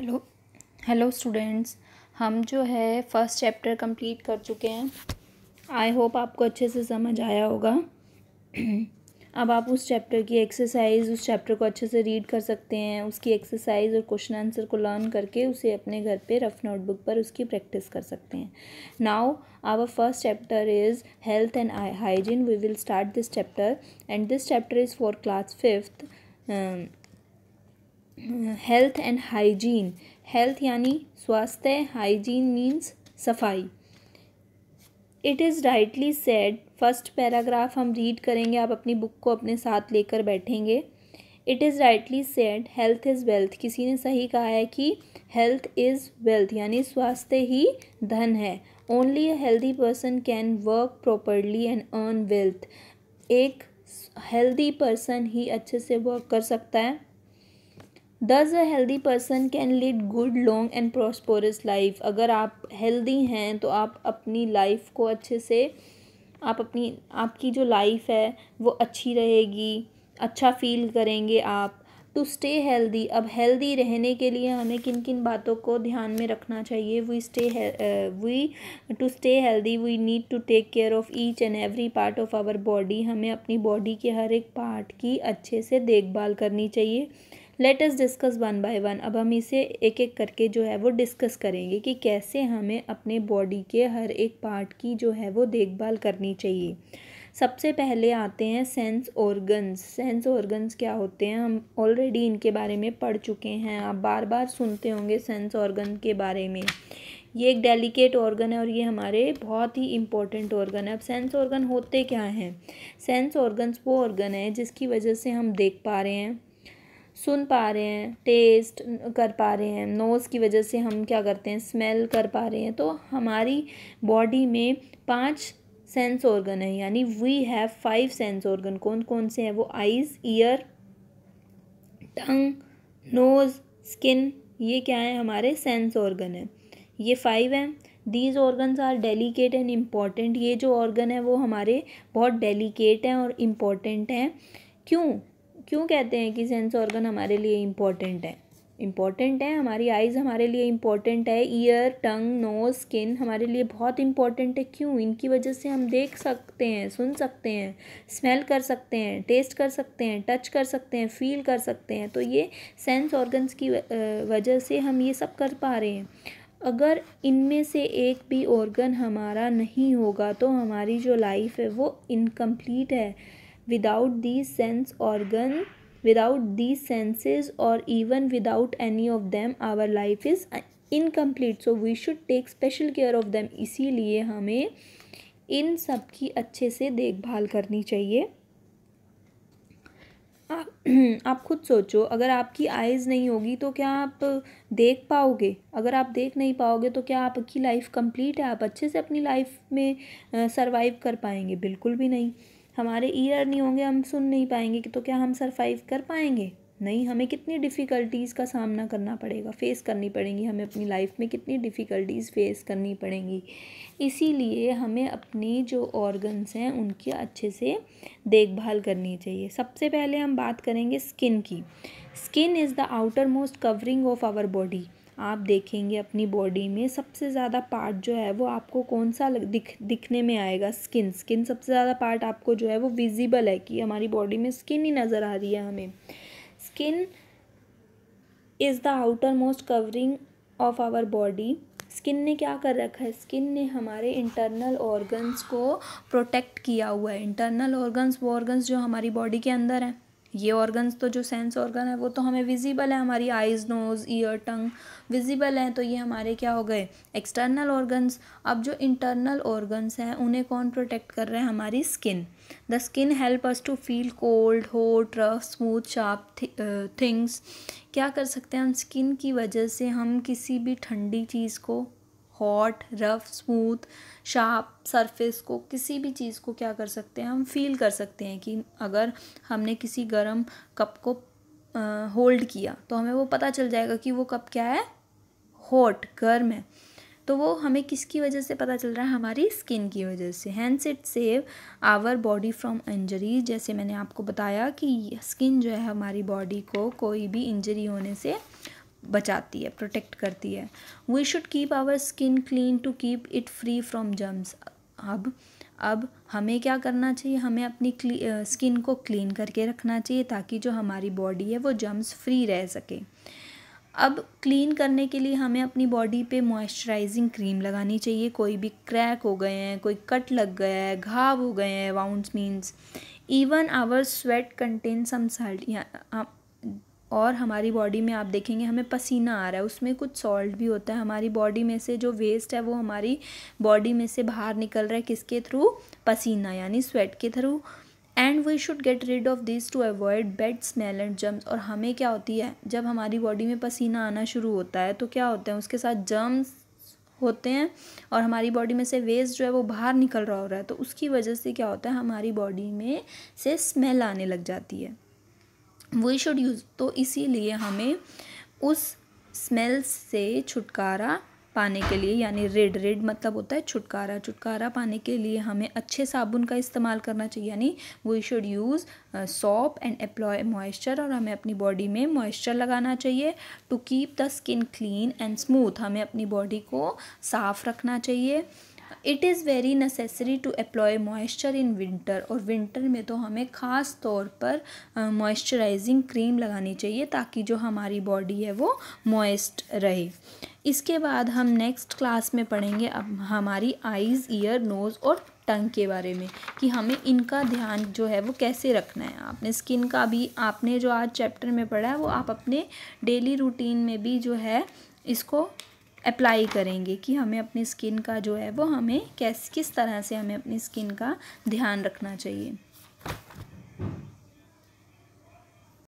hello hello students हम जो है फ़र्स्ट चैप्टर कंप्लीट कर चुके हैं आई होप आपको अच्छे से समझ आया होगा अब आप उस चैप्टर की एक्सरसाइज उस चैप्टर को अच्छे से रीड कर सकते हैं उसकी एक्सरसाइज और क्वेश्चन आंसर को लर्न करके उसे अपने घर पे रफ नोटबुक पर उसकी प्रैक्टिस कर सकते हैं now our first chapter is health and hygiene we will start this chapter and this chapter is for class fifth health and hygiene health यानी स्वास्थ्य हाइजीन मीन्स सफाई it is rightly said first paragraph हम read करेंगे आप अपनी book को अपने साथ लेकर बैठेंगे it is rightly said health is wealth किसी ने सही कहा है कि हेल्थ इज़ वेल्थ यानी स्वास्थ्य ही धन है only a healthy person can work properly and earn wealth एक हेल्दी पर्सन ही अच्छे से वर्क कर सकता है thus a healthy person can lead good long and prosperous life अगर आप हेल्दी हैं तो आप अपनी लाइफ को अच्छे से आप अपनी आपकी जो लाइफ है वो अच्छी रहेगी अच्छा फील करेंगे आप टू स्टे हेल्दी अब हेल्दी रहने के लिए हमें किन किन बातों को ध्यान में रखना चाहिए we stay we to stay healthy we need to take care of each and every part of our body हमें अपनी बॉडी के हर एक पार्ट की अच्छे से देखभाल करनी चाहिए let's discuss one by one अब हम इसे एक एक करके जो है वो डिस्कस करेंगे कि कैसे हमें अपने बॉडी के हर एक पार्ट की जो है वो देखभाल करनी चाहिए सबसे पहले आते हैं सेंस ऑर्गन्स सेंस ऑर्गन्स क्या होते हैं हम ऑलरेडी इनके बारे में पढ़ चुके हैं आप बार बार सुनते होंगे सेंस ऑर्गन के बारे में ये एक डेलिकेट ऑर्गन है और ये हमारे बहुत ही इम्पॉर्टेंट ऑर्गन है अब सेंस ऑर्गन होते क्या हैं सेंस ऑर्गन्स वो ऑर्गन है जिसकी वजह से हम देख पा रहे हैं सुन पा रहे हैं टेस्ट कर पा रहे हैं नोज़ की वजह से हम क्या करते हैं स्मेल कर पा रहे हैं तो हमारी बॉडी में पांच सेंस ऑर्गन है यानी we have five sense organ कौन कौन से हैं वो eyes ear tongue nose skin ये क्या है हमारे सेंस ऑर्गन है ये फाइव हैं these organs are delicate and important ये जो ऑर्गन है वो हमारे बहुत डेलीकेट हैं और इम्पॉर्टेंट हैं क्यों क्यों कहते हैं कि सेंस ऑर्गन हमारे लिए इम्पॉर्टेंट है इम्पॉर्टेंट है हमारी आइज़ हमारे लिए इम्पॉर्टेंट है ईयर टंग नोज स्किन हमारे लिए बहुत इम्पॉर्टेंट है क्यों इनकी वजह से हम देख सकते हैं सुन सकते हैं स्मेल कर सकते हैं टेस्ट कर सकते हैं टच कर सकते हैं फील कर सकते हैं तो ये सेंस ऑर्गन्स की वजह से हम ये सब कर पा रहे हैं अगर इनमें से एक भी ऑर्गन हमारा नहीं होगा तो हमारी जो लाइफ है वो इनकम्प्लीट है without these sense organ without these senses or even without any of them our life is incomplete so we should take special care of them इसीलिए हमें इन सब की अच्छे से देखभाल करनी चाहिए आप आप खुद सोचो अगर आपकी आइज़ नहीं होगी तो क्या आप देख पाओगे अगर आप देख नहीं पाओगे तो क्या आपकी लाइफ कंप्लीट है आप अच्छे से अपनी लाइफ में सरवाइव कर पाएंगे बिल्कुल भी नहीं हमारे ईयर नहीं होंगे हम सुन नहीं पाएंगे कि तो क्या हम सरफाइव कर पाएंगे नहीं हमें कितनी डिफ़िकल्टीज़ का सामना करना पड़ेगा फ़ेस करनी पड़ेंगी हमें अपनी लाइफ में कितनी डिफ़िकल्टीज़ फ़ेस करनी पड़ेंगी इसीलिए हमें अपनी जो ऑर्गन्स हैं उनकी अच्छे से देखभाल करनी चाहिए सबसे पहले हम बात करेंगे स्किन की skin is the outer most covering of our body आप देखेंगे अपनी बॉडी में सबसे ज़्यादा पार्ट जो है वो आपको कौन सा दिख दिखने में आएगा स्किन स्किन सबसे ज़्यादा पार्ट आपको जो है वो विजिबल है कि हमारी बॉडी में स्किन ही नज़र आ रही है हमें skin is the outer most covering of our body skin ने क्या कर रखा है स्किन ने हमारे इंटरनल ऑर्गन्स को प्रोटेक्ट किया हुआ है इंटरनल ऑर्गन्स वो ऑर्गन्स जो हमारी बॉडी के अंदर हैं ये ऑर्गन्स तो जो सेंस ऑर्गन है वो तो हमें विजिबल है हमारी eyes nose ear tongue visible हैं तो ये हमारे क्या हो गए एक्सटर्नल ऑर्गन्स अब जो इंटरनल ऑर्गन्स हैं उन्हें कौन प्रोटेक्ट कर रहे हैं हमारी skin the skin help us to feel cold hot rough smooth sharp things क्या कर सकते हैं हम स्किन की वजह से हम किसी भी ठंडी चीज़ को hot rough smooth sharp surface को किसी भी चीज़ को क्या कर सकते हैं हम फील कर सकते हैं कि अगर हमने किसी गर्म कप को होल्ड किया तो हमें वो पता चल जाएगा कि वो कप क्या है हॉट गर्म है तो वो हमें किसकी वजह से पता चल रहा है हमारी स्किन की वजह से and it save our body from injury जैसे मैंने आपको बताया कि स्किन जो है हमारी बॉडी को कोई भी इंजरी होने से बचाती है प्रोटेक्ट करती है we should keep our skin clean to keep it free from germs अब अब हमें क्या करना चाहिए हमें अपनी स्किन को क्लीन करके रखना चाहिए ताकि जो हमारी बॉडी है वो जम्स फ्री रह सके अब क्लीन करने के लिए हमें अपनी बॉडी पे मॉइस्चराइजिंग क्रीम लगानी चाहिए कोई भी क्रैक हो गए हैं कोई कट लग गया है घाव हो गए हैं wound means even our sweat contain some salt और हमारी बॉडी में आप देखेंगे हमें पसीना आ रहा है उसमें कुछ सॉल्ट भी होता है हमारी बॉडी में से जो वेस्ट है वो हमारी बॉडी में से बाहर निकल रहा है किसके थ्रू पसीना यानी स्वेट के through and we should get rid of this to avoid bad smell and germs और हमें क्या होती है जब हमारी बॉडी में पसीना आना शुरू होता है तो क्या होता है उसके साथ जम्स होते हैं और हमारी बॉडी में से वेस्ट जो है वो बाहर निकल रहा हो रहा है तो उसकी वजह से क्या होता है हमारी बॉडी में से स्मेल आने लग जाती है वी शुड यूज़ तो इसीलिए हमें उस स्मेल से छुटकारा पाने के लिए यानी रेड रेड मतलब होता है छुटकारा छुटकारा पाने के लिए हमें अच्छे साबुन का इस्तेमाल करना चाहिए यानी we should use soap and apply moisture और हमें अपनी बॉडी में मॉइस्चर लगाना चाहिए to keep the skin clean and smooth हमें अपनी बॉडी को साफ़ रखना चाहिए it is very necessary to apply moisture in winter और विंटर में तो हमें ख़ास तौर पर मॉइस्चराइजिंग क्रीम लगानी चाहिए ताकि जो हमारी बॉडी है वो मॉइस्ट रहे इसके बाद हम नेक्स्ट क्लास में पढ़ेंगे अब हमारी आइज़ ईयर नोज़ और टंग के बारे में कि हमें इनका ध्यान जो है वो कैसे रखना है आपने स्किन का भी आपने जो आज चैप्टर में पढ़ा है वो आप अपने डेली रूटीन में भी जो है इसको अप्लाई करेंगे कि हमें अपनी स्किन का जो है वो हमें कैस किस तरह से हमें अपनी स्किन का ध्यान रखना चाहिए